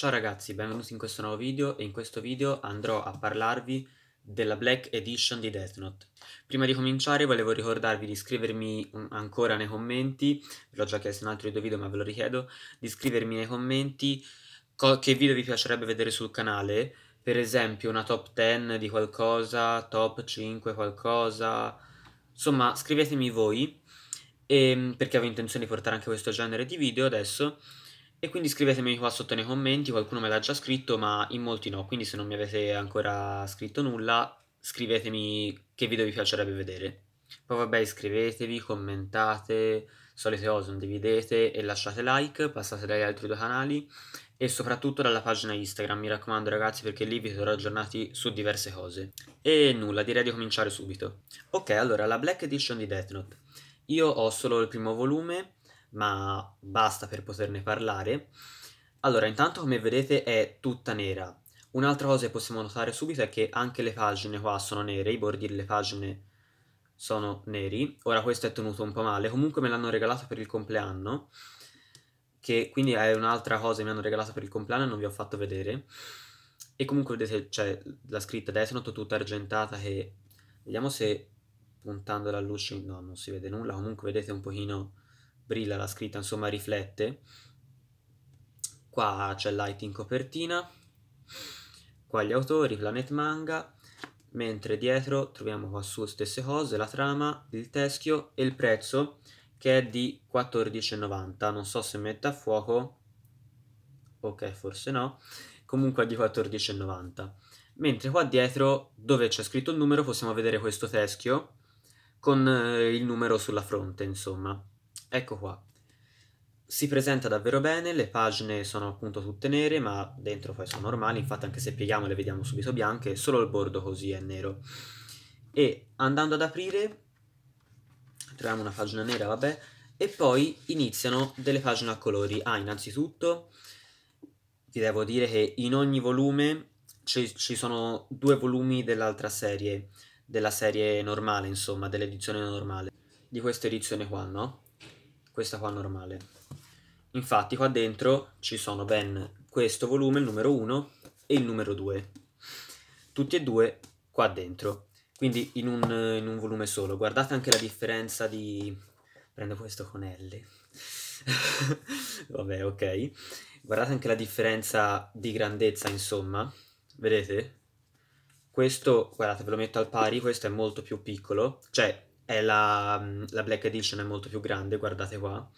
Ciao ragazzi, benvenuti in questo nuovo video e in questo video andrò a parlarvi della Black Edition di Death Note. Prima di cominciare volevo ricordarvi di scrivermi ancora nei commenti, ve l'ho già chiesto in altri due video ma ve lo richiedo, di scrivermi nei commenti che video vi piacerebbe vedere sul canale, per esempio una top 10 di qualcosa, top 5 qualcosa, insomma scrivetemi voi, e, ehm, perché avevo intenzione di portare anche questo genere di video adesso, e quindi scrivetemi qua sotto nei commenti, qualcuno me l'ha già scritto ma in molti no, quindi se non mi avete ancora scritto nulla scrivetemi che video vi piacerebbe vedere. Poi vabbè iscrivetevi, commentate, solite cose, condividete e lasciate like, passate dagli altri due canali e soprattutto dalla pagina Instagram, mi raccomando ragazzi perché lì vi terrò aggiornati su diverse cose. E nulla, direi di cominciare subito. Ok, allora la Black Edition di Death Note. Io ho solo il primo volume ma basta per poterne parlare. Allora, intanto come vedete è tutta nera. Un'altra cosa che possiamo notare subito è che anche le pagine qua sono nere, i bordi delle pagine sono neri. Ora questo è tenuto un po' male, comunque me l'hanno regalato per il compleanno, che quindi è un'altra cosa che mi hanno regalato per il compleanno e non vi ho fatto vedere. E comunque vedete c'è cioè, la scritta Deathnote tutta argentata che... Vediamo se puntando la luce... No, non si vede nulla, comunque vedete un pochino brilla la scritta, insomma riflette. Qua c'è Light in copertina, qua gli autori, Planet Manga, mentre dietro troviamo qua su stesse cose, la trama, il teschio e il prezzo che è di 14,90, non so se mette a fuoco, ok forse no, comunque è di 14,90. Mentre qua dietro, dove c'è scritto il numero, possiamo vedere questo teschio con eh, il numero sulla fronte, insomma. Ecco qua. Si presenta davvero bene, le pagine sono appunto tutte nere, ma dentro poi sono normali, infatti anche se pieghiamo le vediamo subito bianche, solo il bordo così è nero. E andando ad aprire, troviamo una pagina nera, vabbè, e poi iniziano delle pagine a colori. Ah, innanzitutto vi devo dire che in ogni volume ci, ci sono due volumi dell'altra serie, della serie normale, insomma, dell'edizione normale, di questa edizione qua, no? questa qua normale. Infatti qua dentro ci sono ben questo volume, il numero 1 e il numero 2, tutti e due qua dentro, quindi in un, in un volume solo. Guardate anche la differenza di... prendo questo con L. Vabbè, ok. Guardate anche la differenza di grandezza, insomma. Vedete? Questo, guardate, ve lo metto al pari, questo è molto più piccolo, cioè è la, mm, la Black Edition è molto più grande, guardate qua.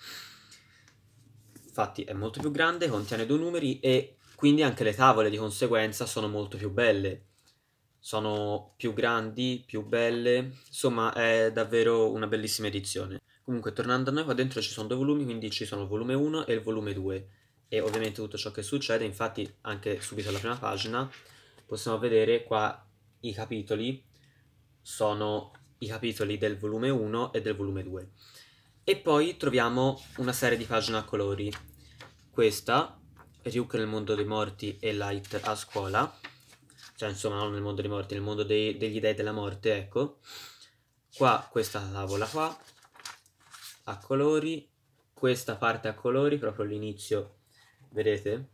Infatti è molto più grande, contiene due numeri e quindi anche le tavole di conseguenza sono molto più belle. Sono più grandi, più belle, insomma è davvero una bellissima edizione. Comunque tornando a noi qua dentro ci sono due volumi, quindi ci sono il volume 1 e il volume 2 e ovviamente tutto ciò che succede, infatti anche subito alla prima pagina possiamo vedere qua i capitoli sono i capitoli del volume 1 e del volume 2. E poi troviamo una serie di pagine a colori. Questa, Ryuk nel mondo dei morti e Light a scuola, cioè insomma non nel mondo dei morti, nel mondo dei, degli dei della morte, ecco. Qua questa tavola qua, a colori, questa parte a colori, proprio l'inizio, vedete?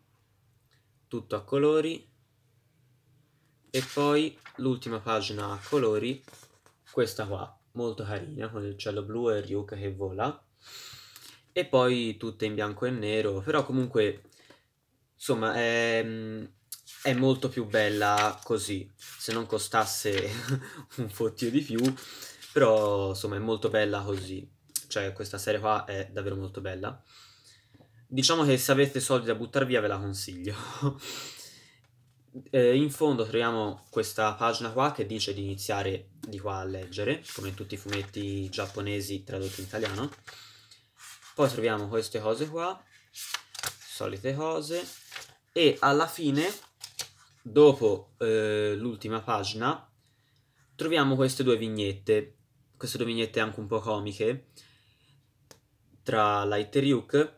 Tutto a colori. E poi l'ultima pagina a colori questa qua, molto carina, con il cielo blu e Ryuk che vola. E poi tutte in bianco e nero, però comunque, insomma, è, è molto più bella così. Se non costasse un fottio di più, però insomma è molto bella così. Cioè questa serie qua è davvero molto bella. Diciamo che se avete soldi da buttare via ve la consiglio. eh, in fondo troviamo questa pagina qua che dice di iniziare di qua a leggere, come tutti i fumetti giapponesi tradotti in italiano. Poi troviamo queste cose qua, solite cose, e alla fine, dopo eh, l'ultima pagina, troviamo queste due vignette, queste due vignette anche un po' comiche, tra Light e Ryuk,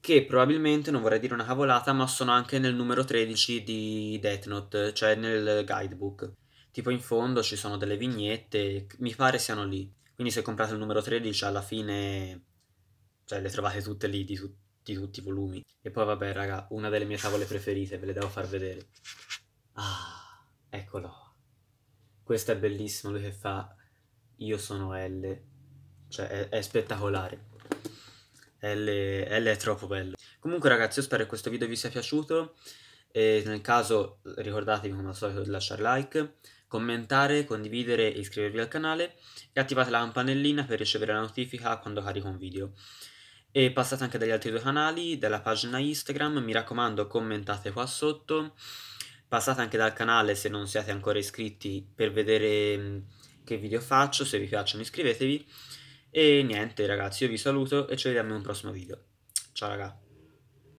che probabilmente, non vorrei dire una cavolata, ma sono anche nel numero 13 di Death Note, cioè nel guidebook. Tipo in fondo ci sono delle vignette, mi pare siano lì. Quindi se comprate il numero 13 alla fine, cioè le trovate tutte lì di, tu- di tutti i volumi. E poi vabbè raga, una delle mie tavole preferite, ve le devo far vedere. Ah, eccolo. Questo è bellissimo, lui che fa Io sono L. Cioè è, è spettacolare. L, L è troppo bello. Comunque ragazzi io spero che questo video vi sia piaciuto e nel caso ricordatevi come al solito di lasciare like, commentare, condividere e iscrivervi al canale e attivate la campanellina per ricevere la notifica quando carico un video. E passate anche dagli altri due canali, dalla pagina Instagram, mi raccomando commentate qua sotto, passate anche dal canale se non siete ancora iscritti per vedere mm, che video faccio, se vi piacciono iscrivetevi e niente ragazzi, io vi saluto e ci vediamo in un prossimo video. Ciao ragazzi.